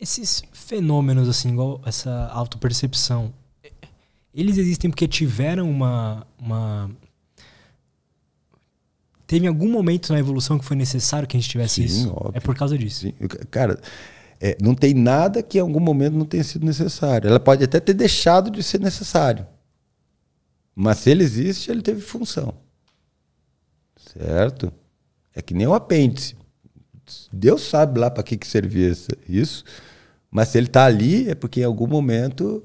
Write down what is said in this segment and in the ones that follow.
Esses fenômenos, assim, igual essa autopercepção, eles existem porque tiveram uma, uma. Teve algum momento na evolução que foi necessário que a gente tivesse Sim, isso? Óbvio. É por causa disso. Sim. Cara, é, não tem nada que em algum momento não tenha sido necessário. Ela pode até ter deixado de ser necessário. Mas se ele existe, ele teve função. Certo? É que nem um apêndice. Deus sabe lá para que, que servia isso. Mas se ele está ali, é porque em algum momento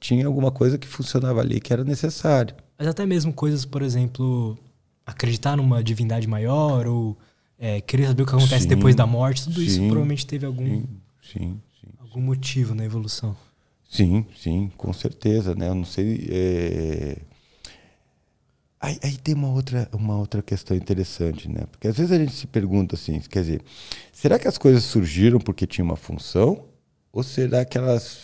tinha alguma coisa que funcionava ali que era necessário. Mas até mesmo coisas, por exemplo, acreditar numa divindade maior ou é, querer saber o que acontece sim, depois da morte, tudo sim, isso provavelmente teve algum, sim, algum motivo na evolução. Sim, sim, com certeza, né? Eu não sei. É... Aí, aí, tem uma outra, uma outra questão interessante, né? Porque às vezes a gente se pergunta assim, quer dizer, será que as coisas surgiram porque tinha uma função? Ou será que elas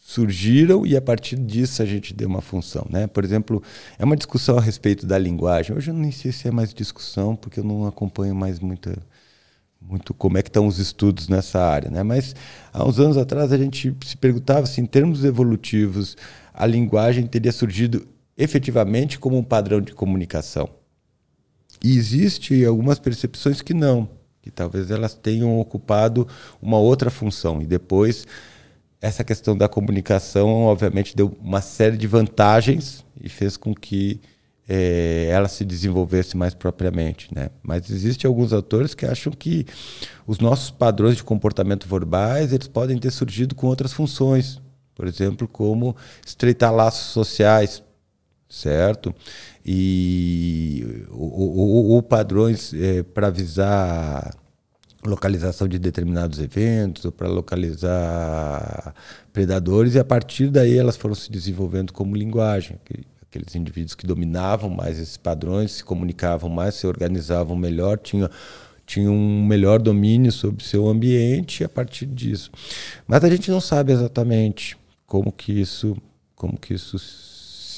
surgiram e a partir disso a gente deu uma função, né? Por exemplo, é uma discussão a respeito da linguagem. Hoje eu não sei se é mais discussão porque eu não acompanho mais muito, muito como é que estão os estudos nessa área, né? Mas há uns anos atrás a gente se perguntava se em termos evolutivos a linguagem teria surgido efetivamente como um padrão de comunicação. E existe algumas percepções que não que talvez elas tenham ocupado uma outra função. E depois, essa questão da comunicação, obviamente, deu uma série de vantagens e fez com que é, ela se desenvolvesse mais propriamente. Né? Mas existem alguns autores que acham que os nossos padrões de comportamento verbais eles podem ter surgido com outras funções. Por exemplo, como estreitar laços sociais, certo? E ou, padrões é, para avisar localização de determinados eventos ou para localizar predadores e a partir daí elas foram se desenvolvendo como linguagem aqueles indivíduos que dominavam mais esses padrões se comunicavam mais se organizavam melhor tinham tinha um melhor domínio sobre seu ambiente a partir disso mas a gente não sabe exatamente como que isso como que isso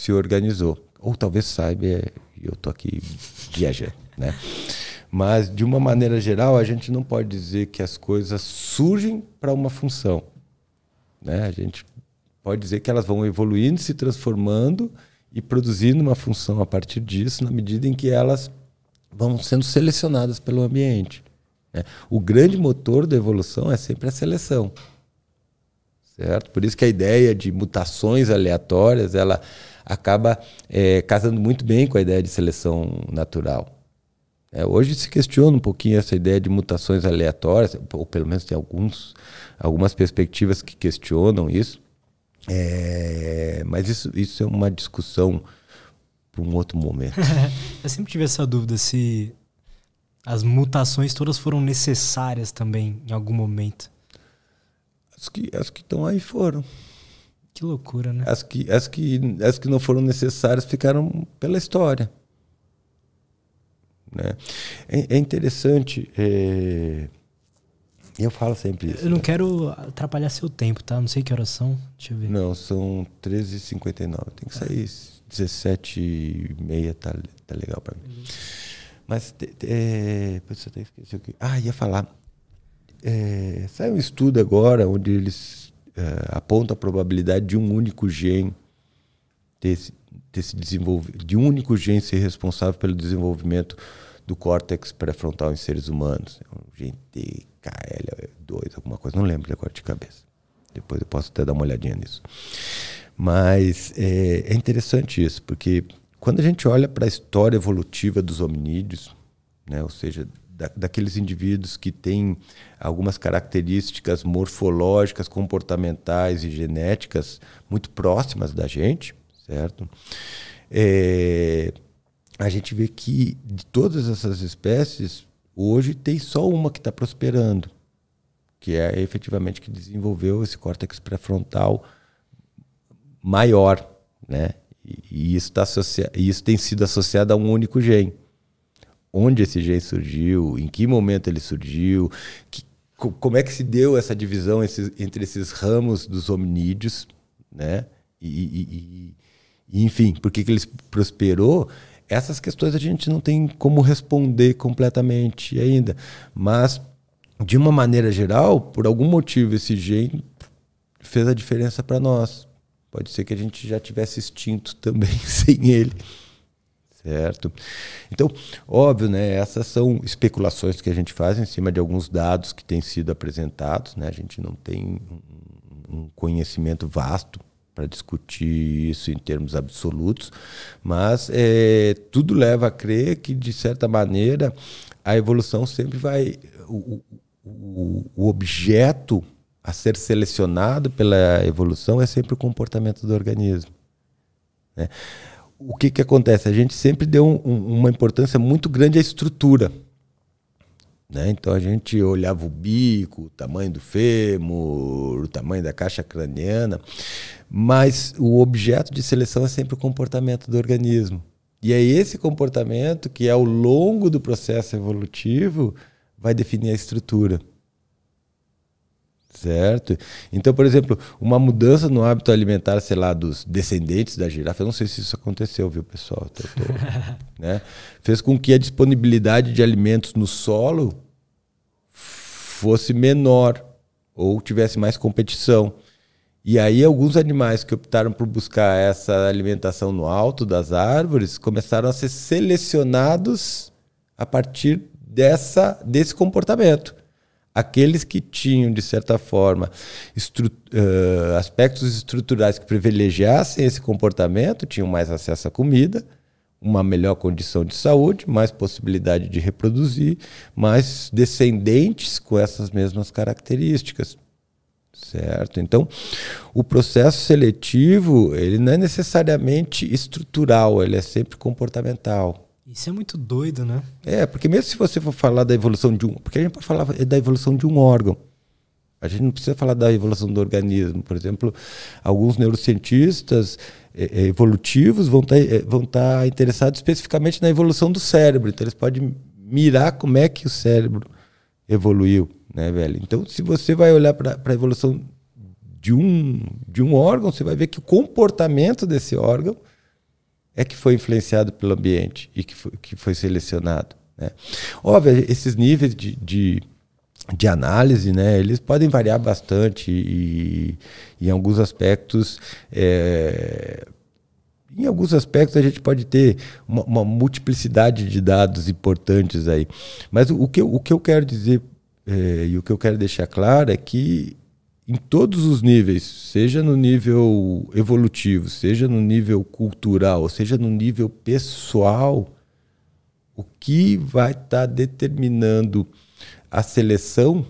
se organizou. Ou talvez saiba, e é, eu estou aqui viajando, né? Mas, de uma maneira geral, a gente não pode dizer que as coisas surgem para uma função. Né? A gente pode dizer que elas vão evoluindo, se transformando e produzindo uma função a partir disso, na medida em que elas vão sendo selecionadas pelo ambiente. Né? O grande motor da evolução é sempre a seleção certo? Por isso que a ideia de mutações aleatórias ela acaba é, casando muito bem com a ideia de seleção natural. É, hoje se questiona um pouquinho essa ideia de mutações aleatórias, ou pelo menos tem alguns, algumas perspectivas que questionam isso, é, mas isso, isso é uma discussão para um outro momento. Eu sempre tive essa dúvida se as mutações todas foram necessárias também em algum momento. As que as que estão aí foram. Que loucura, né? As que, as que, as que não foram necessárias ficaram pela história. Né? É, é interessante. É... Eu falo sempre isso. Eu não né? quero atrapalhar seu tempo, tá? Não sei que horas são. Deixa eu ver. Não, são 13h59. Tem que tá. sair. É. 17h30 tá, tá legal para mim. Uhum. Mas, é, eu até esqueci o que. Ah, ia falar é, sai um estudo agora onde eles é, apontam a probabilidade de um único gene ter, se, ter se desenvolvido, de um único gene ser responsável pelo desenvolvimento do córtex pré-frontal em seres humanos. É um gene TKL2, alguma coisa, não lembro agora de cabeça. Depois eu posso até dar uma olhadinha nisso. Mas é, é interessante isso, porque quando a gente olha para a história evolutiva dos hominídeos, né, ou seja, da, daqueles indivíduos que têm algumas características morfológicas, comportamentais e genéticas muito próximas da gente, certo? É, a gente vê que de todas essas espécies, hoje tem só uma que está prosperando, que é efetivamente que desenvolveu esse córtex pré-frontal maior, né? E, isso, tá associa... isso tem sido associado a um único gene onde esse gene surgiu, em que momento ele surgiu, que, como é que se deu essa divisão esses, entre esses ramos dos hominídeos, né? E, e, e enfim, por que, que eles prosperou? Essas questões a gente não tem como responder completamente ainda, mas de uma maneira geral, por algum motivo esse gene fez a diferença para nós. Pode ser que a gente já tivesse extinto também sem ele certo? Então, óbvio, né, essas são especulações que a gente faz em cima de alguns dados que têm sido apresentados, né? A gente não tem um conhecimento vasto para discutir isso em termos absolutos, mas é, tudo leva a crer que, de certa maneira, a evolução sempre vai. O, o, o objeto a ser selecionado pela evolução é sempre o comportamento do organismo. Né? o que, que acontece? A gente sempre deu um, um, uma importância muito grande à estrutura. Né? Então a gente olhava o bico, o tamanho do fêmur, o tamanho da caixa craniana, mas o objeto de seleção é sempre o comportamento do organismo. E é esse comportamento que, ao longo do processo evolutivo, vai definir a estrutura. Certo? Então, por exemplo, uma mudança no hábito alimentar, sei lá, dos descendentes da girafa, eu não sei se isso aconteceu, viu, pessoal? Tô, tô, né? Fez com que a disponibilidade de alimentos no solo fosse menor ou tivesse mais competição. E aí, alguns animais que optaram por buscar essa alimentação no alto das árvores começaram a ser selecionados a partir dessa, desse comportamento aqueles que tinham, de certa forma, estru uh, aspectos estruturais que privilegiassem esse comportamento tinham mais acesso à comida, uma melhor condição de saúde, mais possibilidade de reproduzir, mais descendentes com essas mesmas características. Certo? Então, o processo seletivo, ele não é necessariamente estrutural, ele é sempre comportamental. Isso é muito doido, né? É, porque mesmo se você for falar da evolução de um. Porque a gente pode falar da evolução de um órgão. A gente não precisa falar da evolução do organismo. Por exemplo, alguns neurocientistas é, é, evolutivos vão estar tá, é, vão tá interessados especificamente na evolução do cérebro. Então, eles podem mirar como é que o cérebro evoluiu, né, velho? Então, se você vai olhar para a evolução de um, de um órgão, você vai ver que o comportamento desse órgão é que foi influenciado pelo ambiente e que foi, que foi selecionado. Né? Óbvio, esses níveis de, de, de, análise, né, eles podem variar bastante e, e em alguns aspectos... É, em alguns aspectos a gente pode ter uma, uma multiplicidade de dados importantes aí. Mas o, o, que, o que eu quero dizer é, e o que eu quero deixar claro é que em todos os níveis, seja no nível evolutivo, seja no nível cultural, seja no nível pessoal, o que vai estar tá determinando a seleção,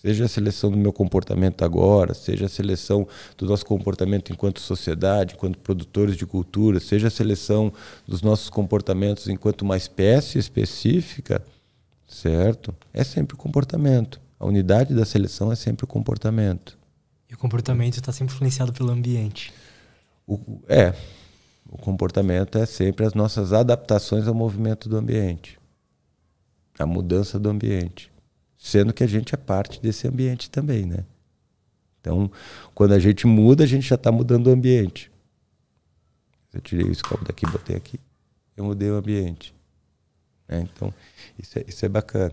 seja a seleção do meu comportamento agora, seja a seleção do nosso comportamento enquanto sociedade, enquanto produtores de cultura, seja a seleção dos nossos comportamentos enquanto uma espécie específica, certo? É sempre o comportamento. A unidade da seleção é sempre o comportamento. E o comportamento está sempre influenciado pelo ambiente. O, é. O comportamento é sempre as nossas adaptações ao movimento do ambiente, a mudança do ambiente. Sendo que a gente é parte desse ambiente também, né? Então, quando a gente muda, a gente já está mudando o ambiente. Eu tirei o escopo daqui, botei aqui, eu mudei o ambiente. Né? Então, isso é, isso é bacana.